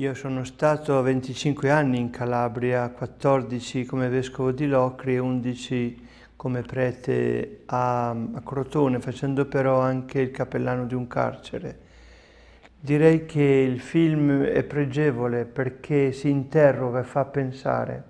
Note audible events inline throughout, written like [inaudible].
Io sono stato 25 anni in Calabria, 14 come vescovo di Locri e 11 come prete a, a Crotone, facendo però anche il cappellano di un carcere. Direi che il film è pregevole perché si interroga e fa pensare.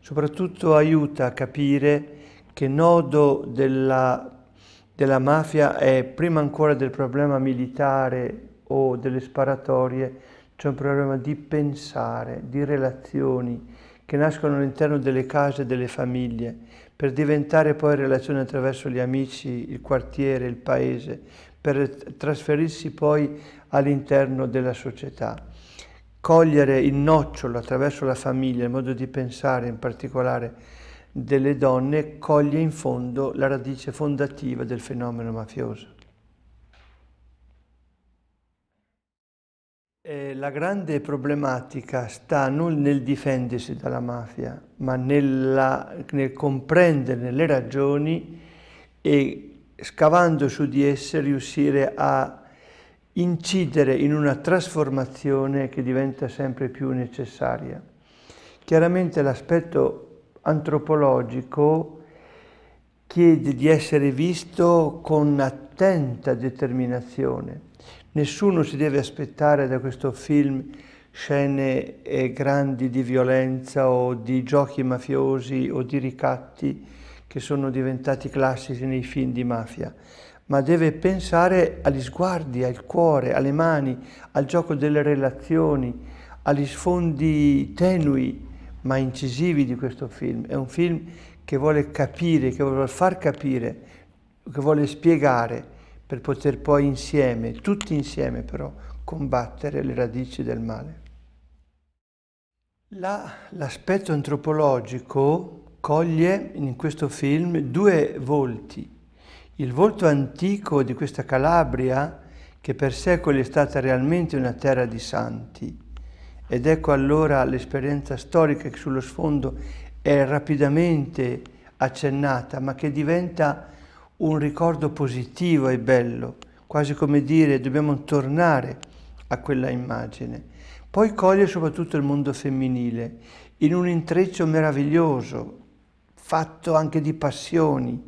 Soprattutto aiuta a capire che nodo della, della mafia è prima ancora del problema militare o delle sparatorie, c'è un problema di pensare, di relazioni che nascono all'interno delle case, delle famiglie, per diventare poi relazioni attraverso gli amici, il quartiere, il paese, per trasferirsi poi all'interno della società. Cogliere il nocciolo attraverso la famiglia, il modo di pensare in particolare delle donne, coglie in fondo la radice fondativa del fenomeno mafioso. Eh, la grande problematica sta non nel difendersi dalla mafia, ma nella, nel comprenderne le ragioni e scavando su di esse riuscire a incidere in una trasformazione che diventa sempre più necessaria. Chiaramente l'aspetto antropologico chiede di essere visto con attenta determinazione Nessuno si deve aspettare da questo film scene eh, grandi di violenza o di giochi mafiosi o di ricatti che sono diventati classici nei film di mafia, ma deve pensare agli sguardi, al cuore, alle mani, al gioco delle relazioni, agli sfondi tenui ma incisivi di questo film. È un film che vuole capire, che vuole far capire, che vuole spiegare per poter poi insieme, tutti insieme però, combattere le radici del male. l'aspetto antropologico coglie in questo film due volti. Il volto antico di questa Calabria, che per secoli è stata realmente una terra di santi. Ed ecco allora l'esperienza storica che sullo sfondo è rapidamente accennata, ma che diventa un ricordo positivo e bello, quasi come dire dobbiamo tornare a quella immagine. Poi coglie soprattutto il mondo femminile in un intreccio meraviglioso, fatto anche di passioni,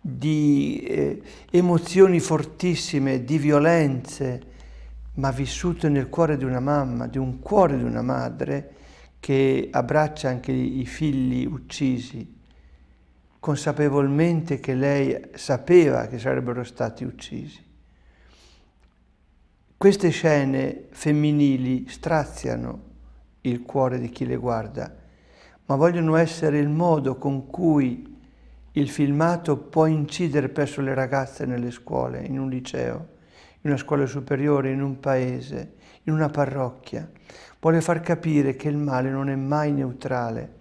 di eh, emozioni fortissime, di violenze, ma vissute nel cuore di una mamma, di un cuore di una madre che abbraccia anche i figli uccisi consapevolmente che lei sapeva che sarebbero stati uccisi. Queste scene femminili straziano il cuore di chi le guarda, ma vogliono essere il modo con cui il filmato può incidere presso le ragazze nelle scuole, in un liceo, in una scuola superiore, in un paese, in una parrocchia. Vuole far capire che il male non è mai neutrale,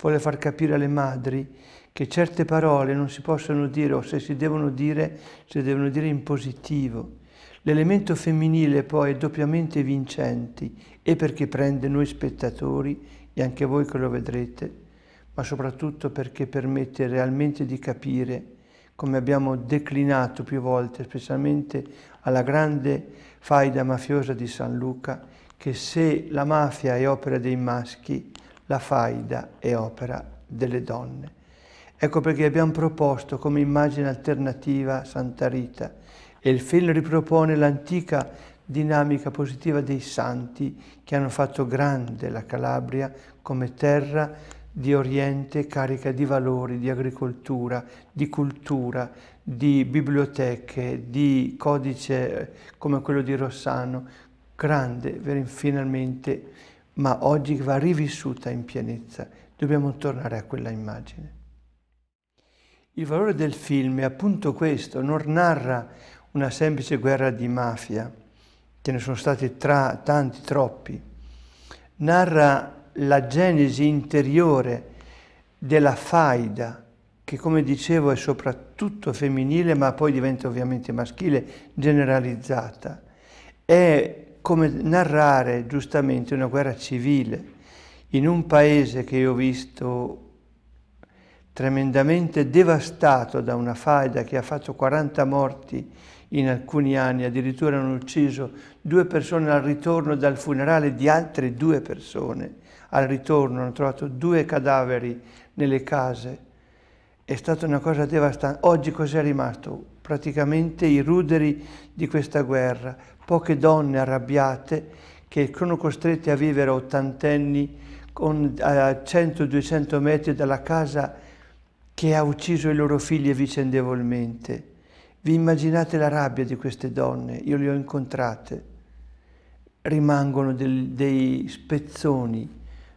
vuole far capire alle madri che certe parole non si possono dire o se si devono dire, si devono dire in positivo. L'elemento femminile poi è doppiamente vincente e perché prende noi spettatori e anche voi che lo vedrete, ma soprattutto perché permette realmente di capire come abbiamo declinato più volte, specialmente alla grande faida mafiosa di San Luca, che se la mafia è opera dei maschi, la faida è opera delle donne. Ecco perché abbiamo proposto come immagine alternativa Santa Rita e il film ripropone l'antica dinamica positiva dei santi che hanno fatto grande la Calabria come terra di Oriente carica di valori, di agricoltura, di cultura, di biblioteche, di codice eh, come quello di Rossano, grande finalmente, ma oggi va rivissuta in pienezza. Dobbiamo tornare a quella immagine. Il valore del film è appunto questo, non narra una semplice guerra di mafia, che ne sono stati tra, tanti, troppi, narra la genesi interiore della faida, che come dicevo è soprattutto femminile, ma poi diventa ovviamente maschile, generalizzata. È come narrare giustamente una guerra civile in un paese che io ho visto tremendamente devastato da una faida che ha fatto 40 morti in alcuni anni, addirittura hanno ucciso due persone al ritorno dal funerale di altre due persone. Al ritorno hanno trovato due cadaveri nelle case. È stata una cosa devastante. Oggi cos'è rimasto? Praticamente i ruderi di questa guerra. Poche donne arrabbiate che sono costrette a vivere ottantenni a 100-200 metri dalla casa che ha ucciso i loro figli vicendevolmente. Vi immaginate la rabbia di queste donne, io le ho incontrate. Rimangono del, dei spezzoni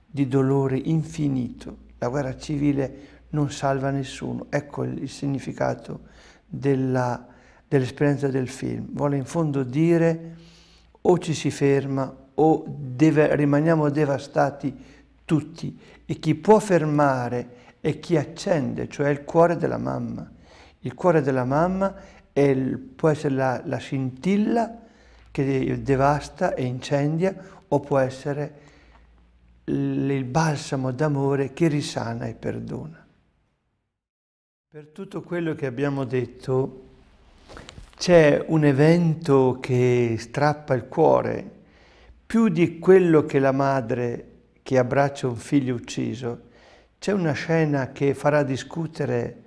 di dolore infinito. La guerra civile non salva nessuno. Ecco il, significato dell'esperienza del film. Vuole in fondo dire o ci si ferma o deve, rimaniamo devastati tutti e chi può fermare è chi accende, cioè il cuore della mamma. Il cuore della mamma il, può essere la, la scintilla che devasta e incendia o può essere il balsamo d'amore che risana e perdona. Per tutto quello che abbiamo detto c'è un evento che strappa il cuore più di quello che la madre che abbraccia un figlio ucciso c'è una scena che farà discutere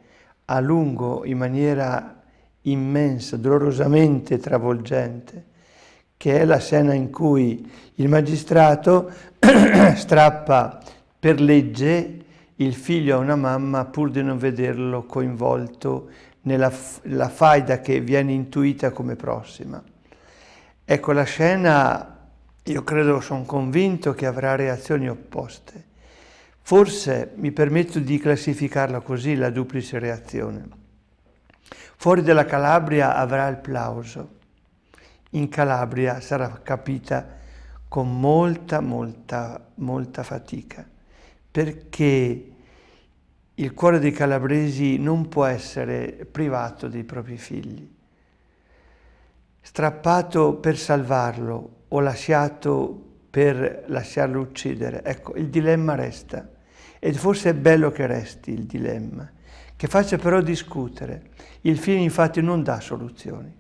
a lungo in maniera immensa, dolorosamente travolgente, che è la scena in cui il magistrato [clears throat] strappa per legge il figlio a una mamma pur di non vederlo coinvolto nella faida che viene intuita come prossima. Ecco, la scena, io credo, sono convinto che avrà reazioni opposte. Forse mi permetto di classificarla così la duplice reazione. Fuori dalla Calabria avrà il plauso. In Calabria sarà capita con molta, molta, molta fatica, perché il cuore dei calabresi non può essere privato dei propri figli. Strappato per salvarlo o lasciato per lasciarlo uccidere. Ecco, il dilemma resta. E forse è bello che resti il dilemma, che faccia però discutere. Il film infatti non dà soluzioni,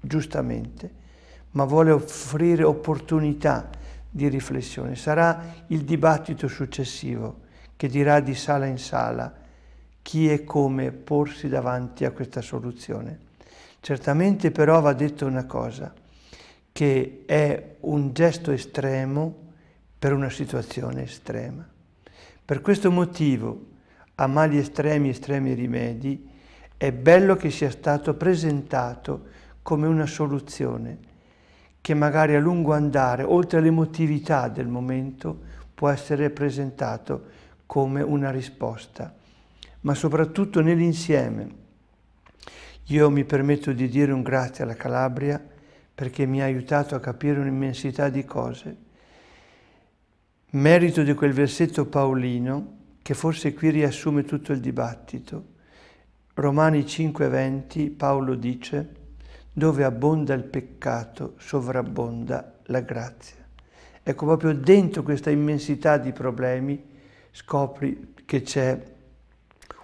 giustamente, ma vuole offrire opportunità di riflessione. Sarà il dibattito successivo che dirà di sala in sala chi e come porsi davanti a questa soluzione. Certamente però va detto una cosa, che è un gesto estremo per una situazione estrema. Per questo motivo, a mali estremi, estremi rimedi, è bello che sia stato presentato come una soluzione che magari a lungo andare, oltre all'emotività del momento, può essere presentato come una risposta, ma soprattutto nell'insieme. Io mi permetto di dire un grazie alla Calabria perché mi ha aiutato a capire un'immensità di cose. Merito di quel versetto paolino, che forse qui riassume tutto il dibattito. Romani 5:20 Paolo dice, dove abbonda il peccato, sovrabbonda la grazia. Ecco, proprio dentro questa immensità di problemi scopri che c'è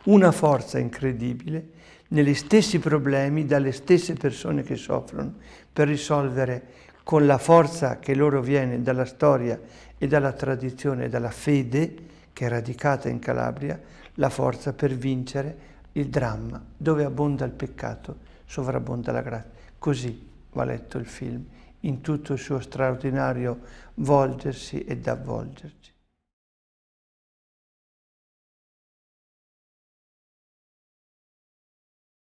una forza incredibile negli stessi problemi dalle stesse persone che soffrono per risolvere con la forza che loro viene dalla storia e dalla tradizione e dalla fede che è radicata in Calabria, la forza per vincere il dramma dove abbonda il peccato, sovrabbonda la grazia. Così va letto il film in tutto il suo straordinario volgersi ed avvolgersi.